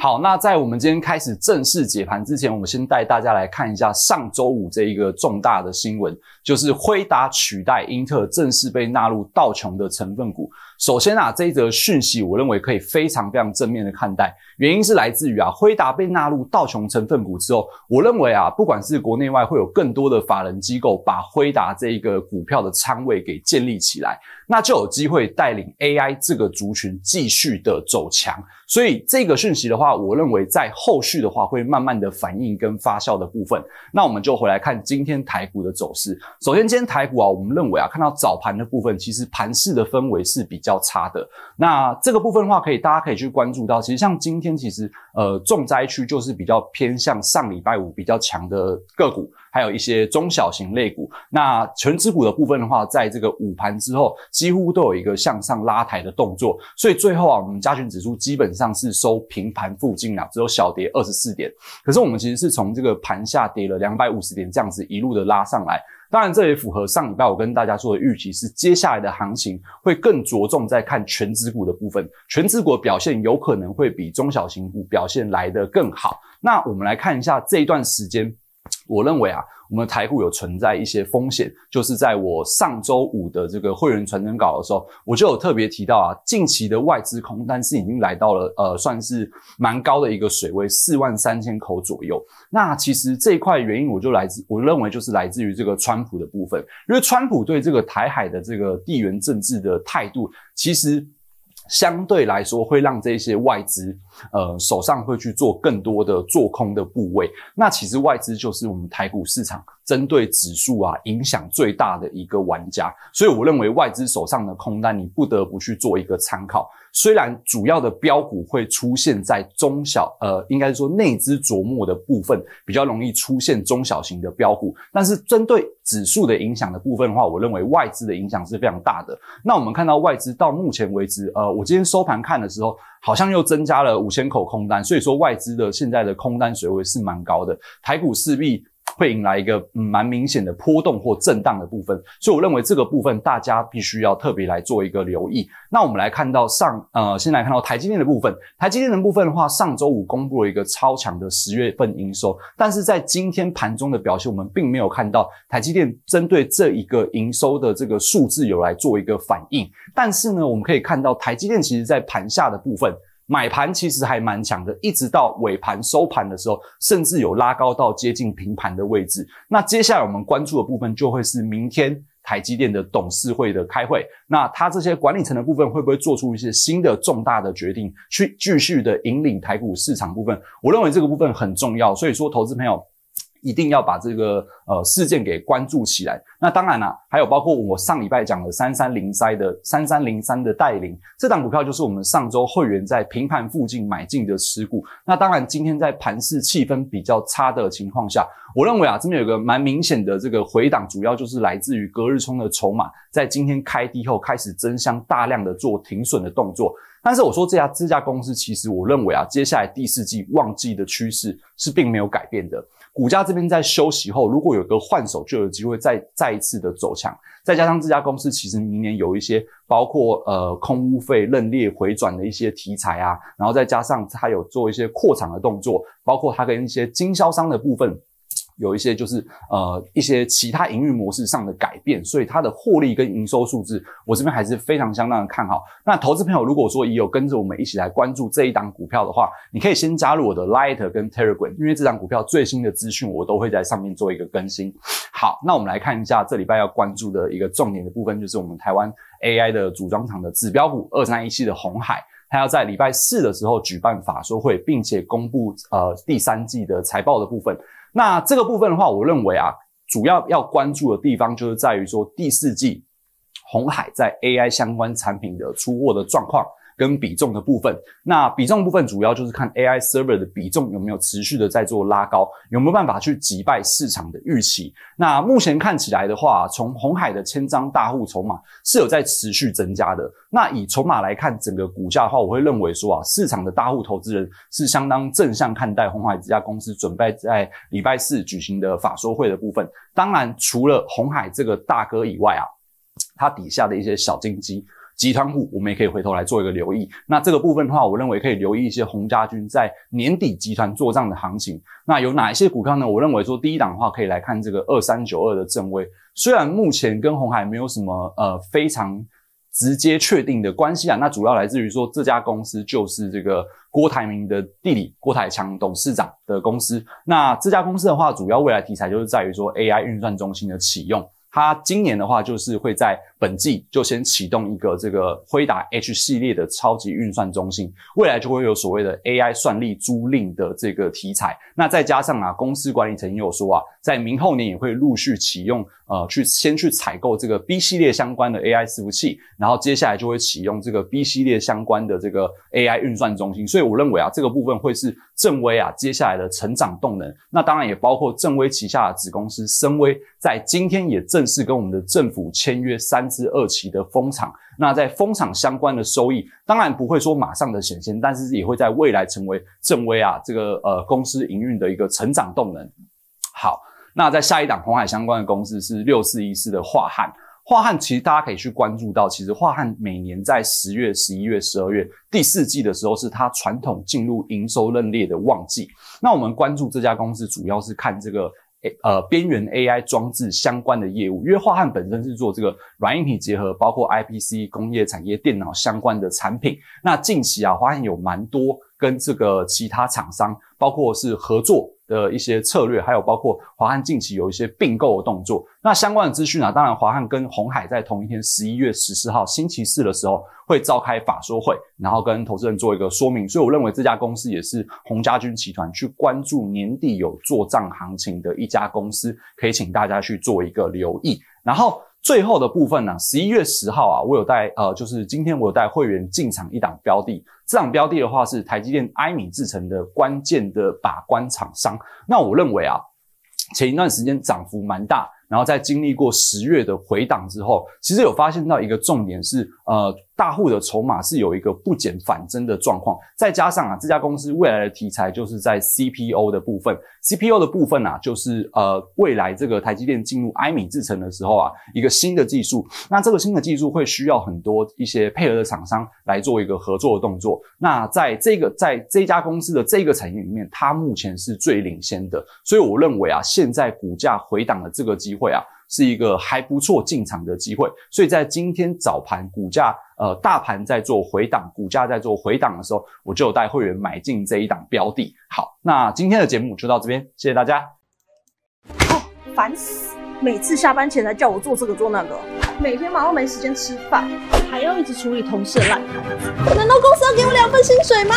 好，那在我们今天开始正式解盘之前，我们先带大家来看一下上周五这一个重大的新闻，就是辉达取代英特正式被纳入道琼的成分股。首先啊，这一则讯息，我认为可以非常非常正面的看待，原因是来自于啊，辉达被纳入道琼成分股之后，我认为啊，不管是国内外，会有更多的法人机构把辉达这一个股票的仓位给建立起来，那就有机会带领 AI 这个族群继续的走强。所以这个讯息的话，我认为在后续的话会慢慢的反应跟发酵的部分。那我们就回来看今天台股的走势。首先，今天台股啊，我们认为啊，看到早盘的部分，其实盘市的氛围是比较。较差的那这个部分的话，可以大家可以去关注到。其实像今天，其实呃，重灾区就是比较偏向上礼拜五比较强的个股。还有一些中小型类股，那全指股的部分的话，在这个午盘之后，几乎都有一个向上拉抬的动作，所以最后啊，我们加权指数基本上是收平盘附近了，只有小跌二十四点。可是我们其实是从这个盘下跌了两百五十点这样子一路的拉上来，当然这也符合上礼拜我跟大家做的预期，是接下来的行情会更着重在看全指股的部分，全指股表现有可能会比中小型股表现来得更好。那我们来看一下这一段时间。我认为啊，我们台股有存在一些风险，就是在我上周五的这个会员传真稿的时候，我就有特别提到啊，近期的外资空单是已经来到了呃，算是蛮高的一个水位，四万三千口左右。那其实这块原因，我就来自我认为就是来自于这个川普的部分，因为川普对这个台海的这个地缘政治的态度，其实。相对来说，会让这些外资，呃，手上会去做更多的做空的部位。那其实外资就是我们台股市场针对指数啊影响最大的一个玩家，所以我认为外资手上的空单，你不得不去做一个参考。虽然主要的标股会出现在中小，呃，应该说内资琢磨的部分比较容易出现中小型的标股，但是针对指数的影响的部分的话，我认为外资的影响是非常大的。那我们看到外资到目前为止，呃，我今天收盘看的时候，好像又增加了五千口空单，所以说外资的现在的空单水位是蛮高的，台股势必。会迎来一个蛮明显的波动或震荡的部分，所以我认为这个部分大家必须要特别来做一个留意。那我们来看到上，呃，先来看到台积电的部分。台积电的部分的话，上周五公布了一个超强的十月份营收，但是在今天盘中的表现，我们并没有看到台积电针对这一个营收的这个数字有来做一个反应。但是呢，我们可以看到台积电其实在盘下的部分。买盘其实还蛮强的，一直到尾盘收盘的时候，甚至有拉高到接近平盘的位置。那接下来我们关注的部分就会是明天台积电的董事会的开会。那他这些管理层的部分会不会做出一些新的重大的决定，去继续的引领台股市场部分？我认为这个部分很重要。所以说，投资朋友。一定要把这个呃事件给关注起来。那当然啦，还有包括我上礼拜讲的三三零三的三三零三的带领，这档股票就是我们上周会员在平盘附近买进的持股。那当然，今天在盘市气氛比较差的情况下，我认为啊，这边有个蛮明显的这个回档，主要就是来自于隔日冲的筹码在今天开低后开始争相大量的做停损的动作。但是我说这家这家公司，其实我认为啊，接下来第四季旺季的趋势是并没有改变的。股价这边在休息后，如果有个换手，就有机会再再一次的走强。再加上这家公司其实明年有一些包括呃空屋费、认列回转的一些题材啊，然后再加上它有做一些扩场的动作，包括它跟一些经销商的部分。有一些就是呃一些其他营运模式上的改变，所以它的获利跟营收数字，我这边还是非常相当的看好。那投资朋友如果说也有跟着我们一起来关注这一档股票的话，你可以先加入我的 Lighter 跟 Telegram，因为这档股票最新的资讯我都会在上面做一个更新。好，那我们来看一下这礼拜要关注的一个重点的部分，就是我们台湾 AI 的组装厂的指标股二三一七的红海。他要在礼拜四的时候举办法说会，并且公布呃第三季的财报的部分。那这个部分的话，我认为啊，主要要关注的地方就是在于说第四季红海在 AI 相关产品的出货的状况。跟比重的部分，那比重部分主要就是看 AI server 的比重有没有持续的在做拉高，有没有办法去击败市场的预期。那目前看起来的话，从红海的千张大户筹码是有在持续增加的。那以筹码来看，整个股价的话，我会认为说啊，市场的大户投资人是相当正向看待红海这家公司准备在礼拜四举行的法说会的部分。当然，除了红海这个大哥以外啊，他底下的一些小金鸡。集团股，我们也可以回头来做一个留意。那这个部分的话，我认为可以留意一些洪家军在年底集团做账的行情。那有哪一些股票呢？我认为说第一档的话，可以来看这个二三九二的正位。虽然目前跟红海没有什么呃非常直接确定的关系啊。那主要来自于说这家公司就是这个郭台铭的地理郭台强董事长的公司。那这家公司的话，主要未来题材就是在于说 AI 运算中心的启用。它今年的话，就是会在本季就先启动一个这个辉达 H 系列的超级运算中心，未来就会有所谓的 AI 算力租赁的这个题材。那再加上啊，公司管理层也有说啊，在明后年也会陆续启用。呃，去先去采购这个 B 系列相关的 AI 伺服器，然后接下来就会启用这个 B 系列相关的这个 AI 运算中心。所以我认为啊，这个部分会是正威啊接下来的成长动能。那当然也包括正威旗下的子公司深威，在今天也正式跟我们的政府签约三至二期的封厂。那在封厂相关的收益，当然不会说马上的显现，但是也会在未来成为正威啊这个呃公司营运的一个成长动能。好。那在下一档红海相关的公司是六四一四的化汉，化汉其实大家可以去关注到，其实化汉每年在十月、十一月、十二月第四季的时候，是它传统进入营收认列的旺季。那我们关注这家公司，主要是看这个 A 呃边缘 AI 装置相关的业务，因为华汉本身是做这个软硬体结合，包括 IPC 工业产业电脑相关的产品。那近期啊，华汉有蛮多跟这个其他厂商，包括是合作。的一些策略，还有包括华汉近期有一些并购的动作。那相关的资讯啊，当然，华汉跟红海在同一天，十一月十四号星期四的时候会召开法说会，然后跟投资人做一个说明。所以我认为这家公司也是洪家军集团去关注年底有做账行情的一家公司，可以请大家去做一个留意。然后。最后的部分呢，十一月十号啊，我有带呃，就是今天我有带会员进场一档标的，这档标的的话是台积电、艾米制成的关键的把关厂商。那我认为啊，前一段时间涨幅蛮大，然后在经历过十月的回档之后，其实有发现到一个重点是呃。大户的筹码是有一个不减反增的状况，再加上啊，这家公司未来的题材就是在 C P o 的部分，C P o 的部分啊，就是呃，未来这个台积电进入埃米制程的时候啊，一个新的技术，那这个新的技术会需要很多一些配合的厂商来做一个合作的动作，那在这个在这家公司的这个产业里面，它目前是最领先的，所以我认为啊，现在股价回档的这个机会啊。是一个还不错进场的机会，所以在今天早盘股价呃大盘在做回档，股价在做回档的时候，我就有带会员买进这一档标的。好，那今天的节目就到这边，谢谢大家。烦死！每次下班前来叫我做这个做那个，每天忙到没时间吃饭，还要一直处理同事的烂摊子，难道公司要给我两份薪水吗？